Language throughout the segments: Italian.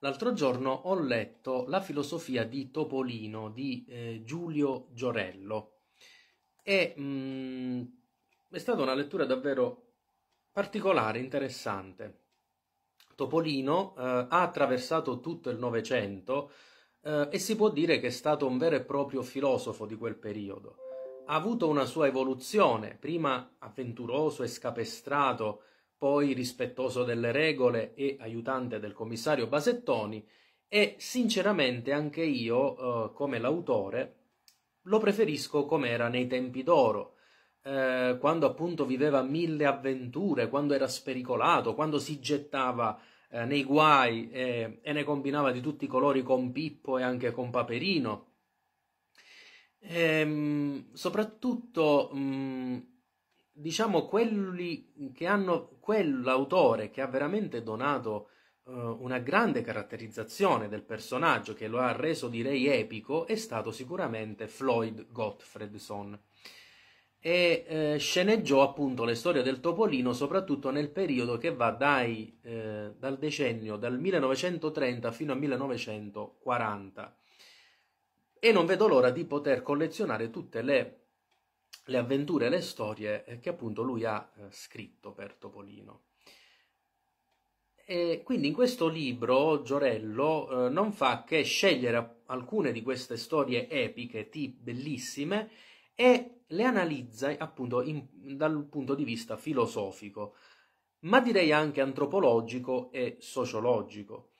L'altro giorno ho letto La filosofia di Topolino di eh, Giulio Giorello e mh, mm, è stata una lettura davvero particolare, interessante. Topolino eh, ha attraversato tutto il Novecento eh, e si può dire che è stato un vero e proprio filosofo di quel periodo. Ha avuto una sua evoluzione, prima avventuroso e scapestrato, poi rispettoso delle regole e aiutante del commissario Basettoni e sinceramente anche io, eh, come l'autore, lo preferisco come era nei tempi d'oro, eh, quando appunto viveva mille avventure, quando era spericolato, quando si gettava eh, nei guai e, eh, e ne combinava di tutti i colori con Pippo e anche con Paperino. E, ehm, soprattutto mh, mm, diciamo, quelli che hanno quell'autore che ha veramente donato eh, una grande caratterizzazione del personaggio che lo ha reso direi epico è stato sicuramente Floyd Gottfredson e eh, sceneggiò appunto le storie del Topolino soprattutto nel periodo che va dai, eh, dal decennio dal 1930 fino al 1940 e non vedo l'ora di poter collezionare tutte le le avventure e le storie eh, che appunto lui ha eh, scritto per Topolino. E quindi in questo libro Giorello eh, non fa che scegliere alcune di queste storie epiche, t- bellissime, e le analizza appunto in, dal punto di vista filosofico, ma direi anche antropologico e sociologico.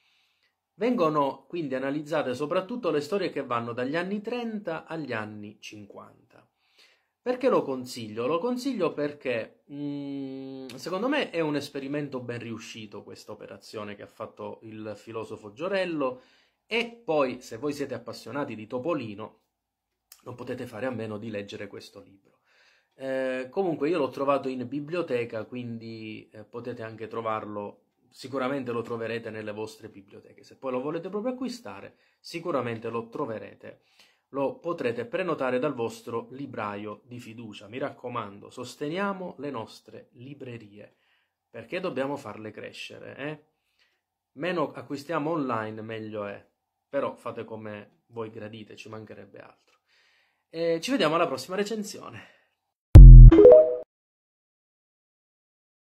Vengono quindi analizzate soprattutto le storie che vanno dagli anni 30 agli anni 50. Perché lo consiglio? Lo consiglio perché mh, mm, secondo me è un esperimento ben riuscito questa operazione che ha fatto il filosofo Giorello e poi se voi siete appassionati di Topolino non potete fare a meno di leggere questo libro. Eh, comunque io l'ho trovato in biblioteca, quindi eh, potete anche trovarlo, sicuramente lo troverete nelle vostre biblioteche. Se poi lo volete proprio acquistare, sicuramente lo troverete lo potrete prenotare dal vostro libraio di fiducia. Mi raccomando, sosteniamo le nostre librerie perché dobbiamo farle crescere. Eh? Meno acquistiamo online, meglio è. Però fate come voi gradite, ci mancherebbe altro. E ci vediamo alla prossima recensione.